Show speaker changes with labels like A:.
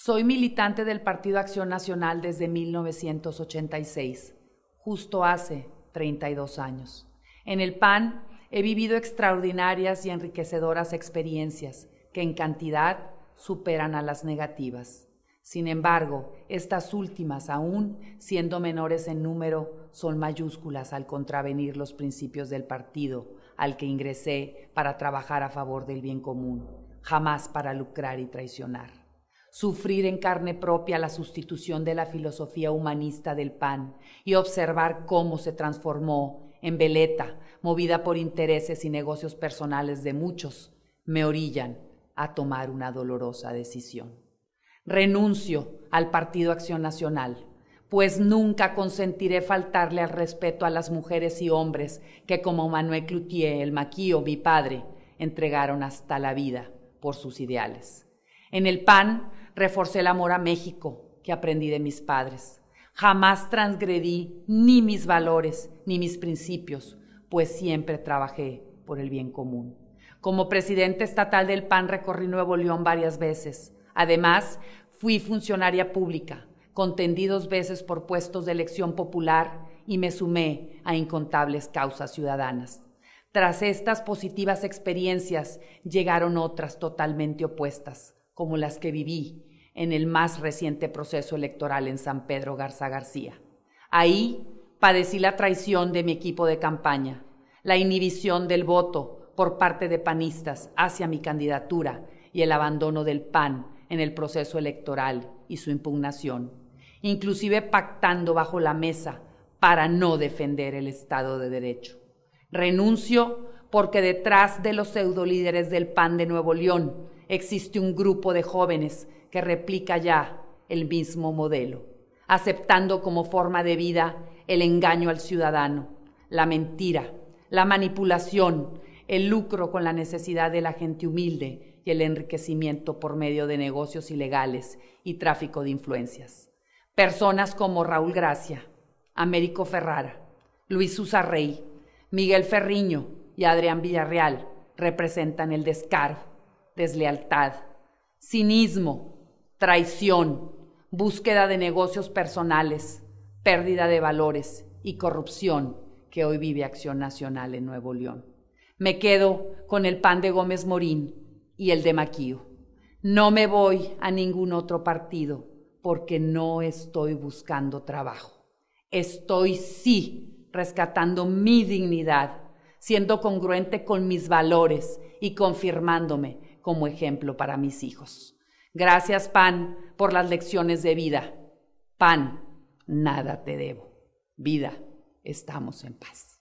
A: Soy militante del Partido Acción Nacional desde 1986, justo hace 32 años. En el PAN he vivido extraordinarias y enriquecedoras experiencias que en cantidad superan a las negativas. Sin embargo, estas últimas, aún siendo menores en número, son mayúsculas al contravenir los principios del partido al que ingresé para trabajar a favor del bien común, jamás para lucrar y traicionar sufrir en carne propia la sustitución de la filosofía humanista del pan y observar cómo se transformó en veleta, movida por intereses y negocios personales de muchos, me orillan a tomar una dolorosa decisión. Renuncio al Partido Acción Nacional, pues nunca consentiré faltarle al respeto a las mujeres y hombres que como Manuel Cloutier, el maquío, mi padre, entregaron hasta la vida por sus ideales. En el PAN Reforcé el amor a México que aprendí de mis padres. Jamás transgredí ni mis valores ni mis principios, pues siempre trabajé por el bien común. Como presidente estatal del PAN recorrí Nuevo León varias veces. Además, fui funcionaria pública, contendí dos veces por puestos de elección popular y me sumé a incontables causas ciudadanas. Tras estas positivas experiencias llegaron otras totalmente opuestas, como las que viví en el más reciente proceso electoral en San Pedro Garza García. Ahí padecí la traición de mi equipo de campaña, la inhibición del voto por parte de panistas hacia mi candidatura y el abandono del PAN en el proceso electoral y su impugnación, inclusive pactando bajo la mesa para no defender el Estado de Derecho. Renuncio porque detrás de los pseudolíderes del PAN de Nuevo León existe un grupo de jóvenes que replica ya el mismo modelo, aceptando como forma de vida el engaño al ciudadano, la mentira, la manipulación, el lucro con la necesidad de la gente humilde y el enriquecimiento por medio de negocios ilegales y tráfico de influencias. Personas como Raúl Gracia, Américo Ferrara, Luis Rey, Miguel Ferriño y Adrián Villarreal representan el descaro, deslealtad, cinismo, traición, búsqueda de negocios personales, pérdida de valores y corrupción que hoy vive Acción Nacional en Nuevo León. Me quedo con el pan de Gómez Morín y el de Maquío. No me voy a ningún otro partido porque no estoy buscando trabajo. Estoy sí rescatando mi dignidad, siendo congruente con mis valores y confirmándome como ejemplo para mis hijos. Gracias, pan, por las lecciones de vida. Pan, nada te debo. Vida, estamos en paz.